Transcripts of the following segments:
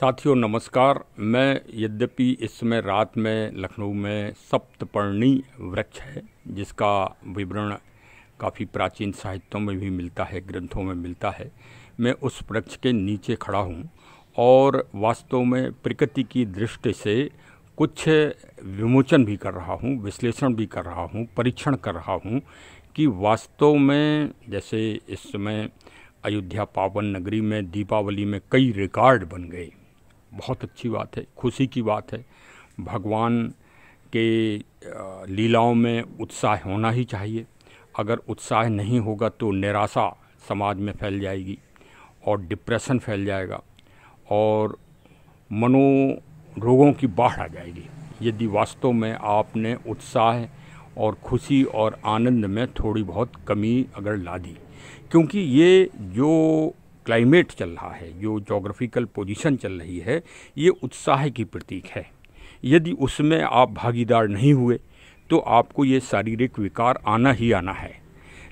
साथियों नमस्कार मैं यद्यपि इस समय रात में लखनऊ में सप्तपर्णी वृक्ष है जिसका विवरण काफ़ी प्राचीन साहित्यों में भी मिलता है ग्रंथों में मिलता है मैं उस वृक्ष के नीचे खड़ा हूँ और वास्तव में प्रकृति की दृष्टि से कुछ विमोचन भी कर रहा हूँ विश्लेषण भी कर रहा हूँ परीक्षण कर रहा हूँ कि वास्तव में जैसे इस समय अयोध्या पावन नगरी में दीपावली में कई रिकॉर्ड बन गए बहुत अच्छी बात है खुशी की बात है भगवान के लीलाओं में उत्साह होना ही चाहिए अगर उत्साह नहीं होगा तो निराशा समाज में फैल जाएगी और डिप्रेशन फैल जाएगा और मनोरोगों की बाढ़ आ जाएगी यदि वास्तव में आपने उत्साह और खुशी और आनंद में थोड़ी बहुत कमी अगर ला दी क्योंकि ये जो क्लाइमेट चल रहा है जो जोग्राफिकल पोजीशन चल रही है ये उत्साह की प्रतीक है यदि उसमें आप भागीदार नहीं हुए तो आपको ये शारीरिक विकार आना ही आना है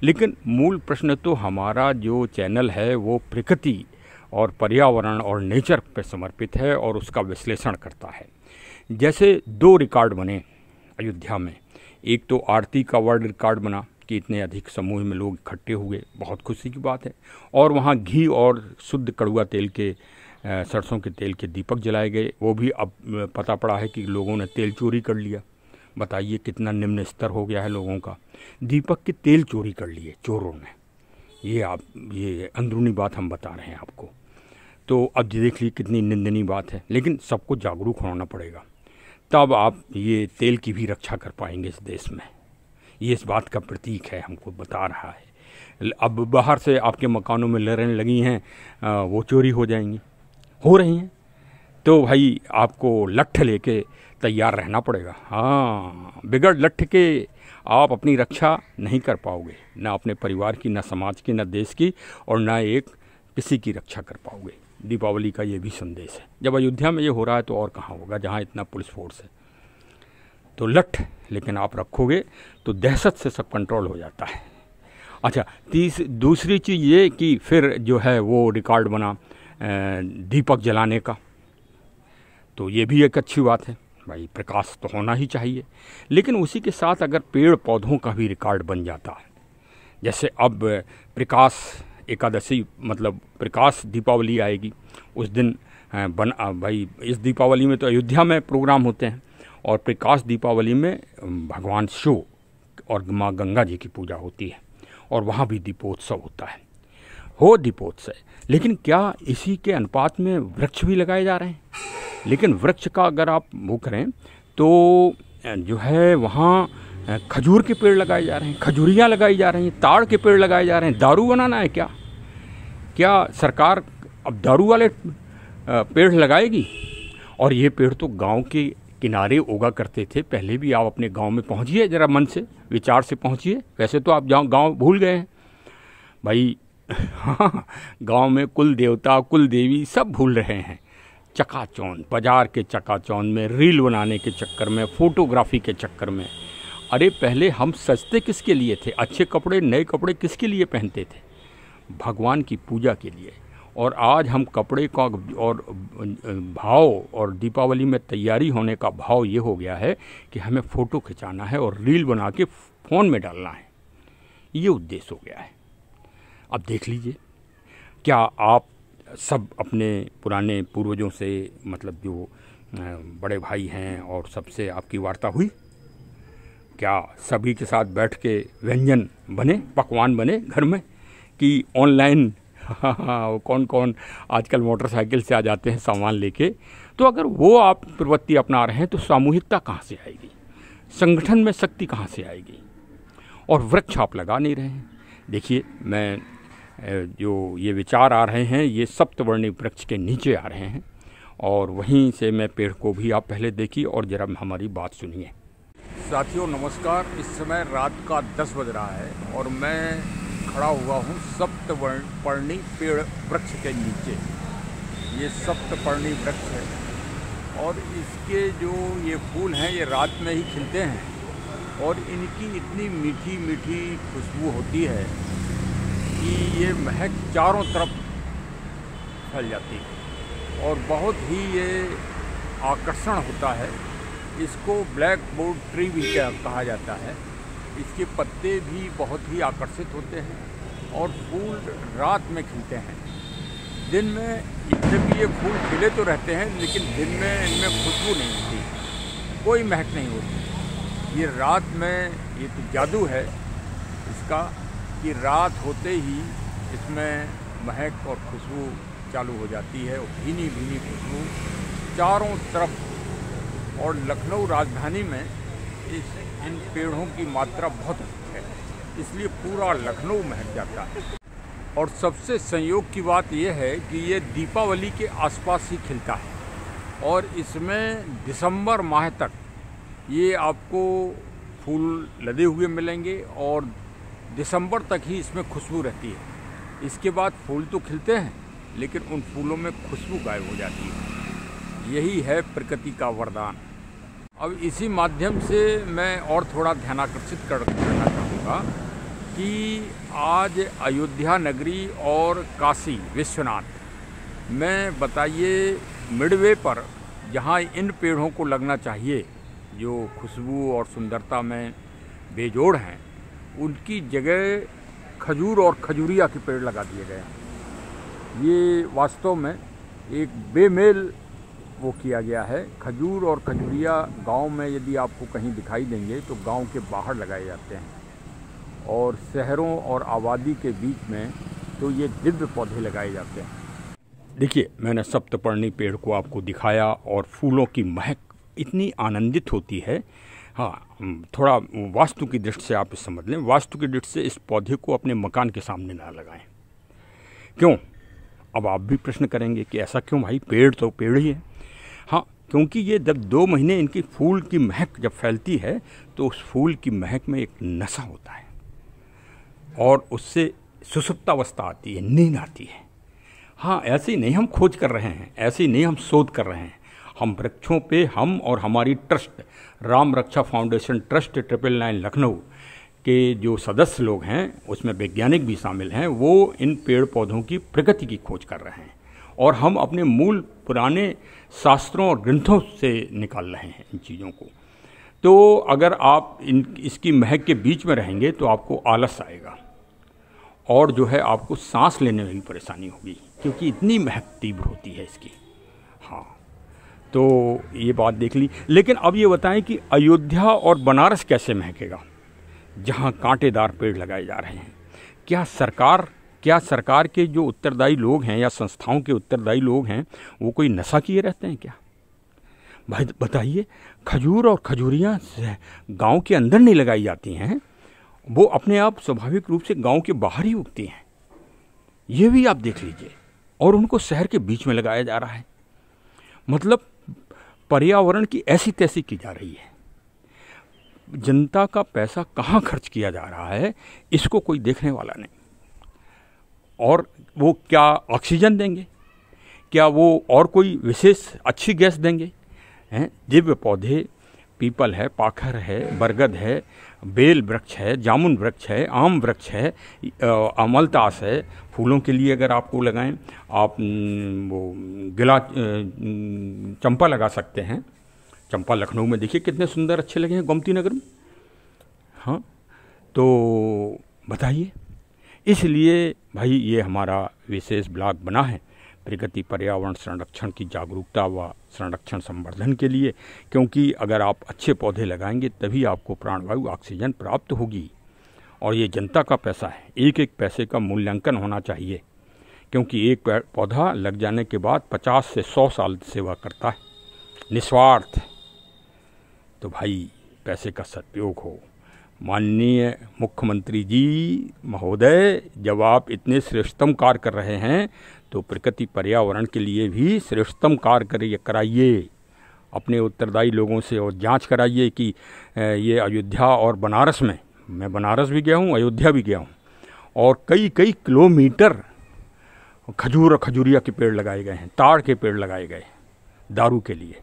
लेकिन मूल प्रश्न तो हमारा जो चैनल है वो प्रकृति और पर्यावरण और नेचर पर समर्पित है और उसका विश्लेषण करता है जैसे दो रिकॉर्ड बने अयोध्या में एक तो आरती का वर्ल्ड रिकॉर्ड बना कि इतने अधिक समूह में लोग इकट्ठे हुए बहुत खुशी की बात है और वहाँ घी और शुद्ध कड़ुआ तेल के सरसों के तेल के दीपक जलाए गए वो भी अब पता पड़ा है कि लोगों ने तेल चोरी कर लिया बताइए कितना निम्न स्तर हो गया है लोगों का दीपक के तेल चोरी कर लिए चोरों ने ये आप ये अंदरूनी बात हम बता रहे हैं आपको तो अब देख लीजिए कितनी निंदनीय बात है लेकिन सबको जागरूक होना पड़ेगा तब आप ये तेल की भी रक्षा कर पाएंगे इस देश में ये इस बात का प्रतीक है हमको बता रहा है अब बाहर से आपके मकानों में लहरें लगी हैं वो चोरी हो जाएंगी हो रही हैं तो भाई आपको लठ लेके तैयार रहना पड़ेगा हाँ बिगड़ लठ के आप अपनी रक्षा नहीं कर पाओगे ना अपने परिवार की ना समाज की ना देश की और ना एक किसी की रक्षा कर पाओगे दीपावली का ये भी संदेश है जब अयोध्या में ये हो रहा है तो और कहाँ होगा जहाँ इतना पुलिस फोर्स है तो लठ लेकिन आप रखोगे तो दहशत से सब कंट्रोल हो जाता है अच्छा तीस दूसरी चीज़ ये कि फिर जो है वो रिकॉर्ड बना दीपक जलाने का तो ये भी एक अच्छी बात है भाई प्रकाश तो होना ही चाहिए लेकिन उसी के साथ अगर पेड़ पौधों का भी रिकॉर्ड बन जाता है जैसे अब प्रकाश एकादशी मतलब प्रकाश दीपावली आएगी उस दिन बन भाई इस दीपावली में तो अयोध्या में प्रोग्राम होते हैं और प्रकाश दीपावली में भगवान शिव और माँ गंगा जी की पूजा होती है और वहाँ भी दीपोत्सव होता है हो दीपोत्सव लेकिन क्या इसी के अनुपात में वृक्ष भी लगाए जा रहे हैं लेकिन वृक्ष का अगर आप वो करें तो जो है वहाँ खजूर के पेड़ लगाए जा रहे हैं खजूरियाँ लगाई जा रही हैं ताड़ के पेड़ लगाए जा रहे हैं दारू बनाना है क्या क्या सरकार अब दारू वाले पेड़ लगाएगी और ये पेड़ तो गांव के किनारे ओगा करते थे पहले भी आप अपने गांव में पहुंचिए ज़रा मन से विचार से पहुंचिए वैसे तो आप जाओ गांव भूल गए हैं भाई हाँ गाँव में कुल देवता कुल देवी सब भूल रहे हैं चकाचौन बाजार के चकाचौन में रील बनाने के चक्कर में फ़ोटोग्राफी के चक्कर में अरे पहले हम सस्ते किसके लिए थे अच्छे कपड़े नए कपड़े किसके लिए पहनते थे भगवान की पूजा के लिए और आज हम कपड़े का और भाव और दीपावली में तैयारी होने का भाव ये हो गया है कि हमें फ़ोटो खिंचाना है और रील बना के फ़ोन में डालना है ये उद्देश्य हो गया है अब देख लीजिए क्या आप सब अपने पुराने पूर्वजों से मतलब जो बड़े भाई हैं और सबसे आपकी वार्ता हुई क्या सभी के साथ बैठ के व्यंजन बने पकवान बने घर में कि ऑनलाइन हाँ हाँ कौन कौन आजकल मोटरसाइकिल से आ जाते हैं सामान लेके तो अगर वो आप प्रवृत्ति अपना रहे हैं तो सामूहिकता कहाँ से आएगी संगठन में शक्ति कहाँ से आएगी और वृक्ष आप लगा नहीं रहे हैं देखिए मैं जो ये विचार आ रहे हैं ये सप्तवर्णी वृक्ष के नीचे आ रहे हैं और वहीं से मैं पेड़ को भी आप पहले देखिए और ज़रा हमारी बात सुनिए साथियों नमस्कार इस समय रात का दस बज रहा है और मैं खड़ा हुआ हूँ सप्तर्ण पर्णी पेड़ वृक्ष के नीचे ये सप्त वृक्ष है और इसके जो ये फूल हैं ये रात में ही खिलते हैं और इनकी इतनी मीठी मीठी खुशबू होती है कि ये महक चारों तरफ फैल जाती है और बहुत ही ये आकर्षण होता है इसको ब्लैक बोर्ड ट्री भी कहा जाता है इसके पत्ते भी बहुत ही आकर्षित होते हैं और फूल रात में खिलते हैं दिन में जब ये फूल खिले तो रहते हैं लेकिन दिन में इनमें खुशबू नहीं होती कोई महक नहीं होती ये रात में ये तो जादू है इसका कि रात होते ही इसमें महक और खुशबू चालू हो जाती है और भीनी भीनी खुशबू चारों तरफ और लखनऊ राजधानी में इस इन पेड़ों की मात्रा बहुत है इसलिए पूरा लखनऊ महक जाता है और सबसे संयोग की बात यह है कि ये दीपावली के आसपास ही खिलता है और इसमें दिसंबर माह तक ये आपको फूल लदे हुए मिलेंगे और दिसंबर तक ही इसमें खुशबू रहती है इसके बाद फूल तो खिलते हैं लेकिन उन फूलों में खुशबू गायब हो जाती है यही है प्रकृति का वरदान अब इसी माध्यम से मैं और थोड़ा ध्यान कर, करना चाहूँगा कि आज अयोध्या नगरी और काशी विश्वनाथ में बताइए मिडवे पर जहाँ इन पेड़ों को लगना चाहिए जो खुशबू और सुंदरता में बेजोड़ हैं उनकी जगह खजूर और खजूरिया के पेड़ लगा दिए गए हैं ये वास्तव में एक बेमेल वो किया गया है खजूर और खजूरिया गांव में यदि आपको कहीं दिखाई देंगे तो गांव के बाहर लगाए जाते हैं और शहरों और आबादी के बीच में तो ये दिव्य पौधे लगाए जाते हैं देखिए मैंने सप्तपर्णी पेड़ को आपको दिखाया और फूलों की महक इतनी आनंदित होती है हाँ थोड़ा वास्तु की दृष्टि से आप समझ लें वास्तु की दृष्टि से इस पौधे को अपने मकान के सामने ना लगाएं क्यों अब आप भी प्रश्न करेंगे कि ऐसा क्यों भाई पेड़ तो पेड़ ही है हाँ क्योंकि ये जब दो महीने इनकी फूल की महक जब फैलती है तो उस फूल की महक में एक नशा होता है और उससे सुसुप्तावस्था आती है नींद आती है हाँ ऐसे ही नहीं हम खोज कर रहे हैं ऐसे ही नहीं हम शोध कर रहे हैं हम वृक्षों पे हम और हमारी trust Ram Raksha foundation trust triple nine Lucknow के जो सदस्य लोग हैं उसमें वैज्ञानिक भी शामिल हैं वो इन पेड़ पौधों की प्रगति की खोज कर रहे हैं और हम अपने मूल पुराने शास्त्रों और ग्रंथों से निकाल रहे हैं इन चीज़ों को तो अगर आप इन इसकी महक के बीच में रहेंगे तो आपको आलस आएगा और जो है आपको सांस लेने में भी परेशानी होगी क्योंकि इतनी महक तीव्र होती है इसकी हाँ तो ये बात देख ली लेकिन अब ये बताएं कि अयोध्या और बनारस कैसे महकेगा जहाँ कांटेदार पेड़ लगाए जा रहे हैं क्या सरकार क्या सरकार के जो उत्तरदायी लोग हैं या संस्थाओं के उत्तरदायी लोग हैं वो कोई नशा किए रहते हैं क्या भाई बताइए खजूर और खजूरियाँ गांव के अंदर नहीं लगाई जाती हैं वो अपने आप स्वाभाविक रूप से गांव के बाहर ही उगती हैं ये भी आप देख लीजिए और उनको शहर के बीच में लगाया जा रहा है मतलब पर्यावरण की ऐसी तैसी की जा रही है जनता का पैसा कहाँ खर्च किया जा रहा है इसको कोई देखने वाला नहीं और वो क्या ऑक्सीजन देंगे क्या वो और कोई विशेष अच्छी गैस देंगे हैं दिव्य पौधे पीपल है पाखर है बरगद है बेल वृक्ष है जामुन वृक्ष है आम वृक्ष है अमलतास है फूलों के लिए अगर आपको लगाएं आप वो गिला चंपा लगा सकते हैं चंपा लखनऊ में देखिए कितने सुंदर अच्छे लगे हैं गोमती नगर में हाँ तो बताइए इसलिए भाई ये हमारा विशेष ब्लॉग बना है प्रगति पर्यावरण संरक्षण की जागरूकता व संरक्षण संवर्धन के लिए क्योंकि अगर आप अच्छे पौधे लगाएंगे तभी आपको प्राणवायु ऑक्सीजन प्राप्त होगी और ये जनता का पैसा है एक एक पैसे का मूल्यांकन होना चाहिए क्योंकि एक पौधा लग जाने के बाद पचास से सौ साल सेवा करता है निस्वार्थ तो भाई पैसे का सदुपयोग हो माननीय मुख्यमंत्री जी महोदय जब आप इतने श्रेष्ठतम कार्य कर रहे हैं तो प्रकृति पर्यावरण के लिए भी श्रेष्ठतम कार्य कराइए अपने उत्तरदायी लोगों से और जांच कराइए कि ये अयोध्या और बनारस में मैं बनारस भी गया हूँ अयोध्या भी गया हूँ और कई कई किलोमीटर खजूर और खजूरिया के पेड़ लगाए गए हैं ताड़ के पेड़ लगाए गए दारू के लिए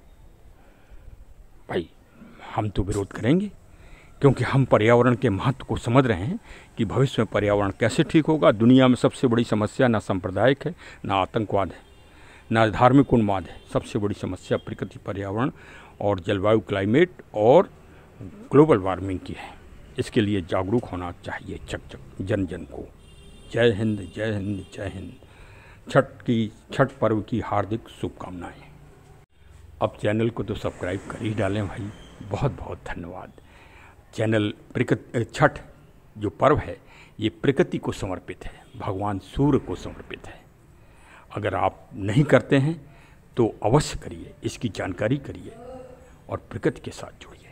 भाई हम तो विरोध करेंगे क्योंकि हम पर्यावरण के महत्व को समझ रहे हैं कि भविष्य में पर्यावरण कैसे ठीक होगा दुनिया में सबसे बड़ी समस्या ना सांप्रदायिक है ना आतंकवाद है ना धार्मिक उन्माद है सबसे बड़ी समस्या प्रकृति पर्यावरण और जलवायु क्लाइमेट और ग्लोबल वार्मिंग की है इसके लिए जागरूक होना चाहिए चक चक जन जन को जय हिंद जय हिंद जय हिंद छठ की छठ पर्व की हार्दिक शुभकामनाएं अब चैनल को तो सब्सक्राइब कर ही डालें भाई बहुत बहुत धन्यवाद चैनल प्रकृति छठ जो पर्व है ये प्रकृति को समर्पित है भगवान सूर्य को समर्पित है अगर आप नहीं करते हैं तो अवश्य करिए इसकी जानकारी करिए और प्रकृति के साथ जुड़िए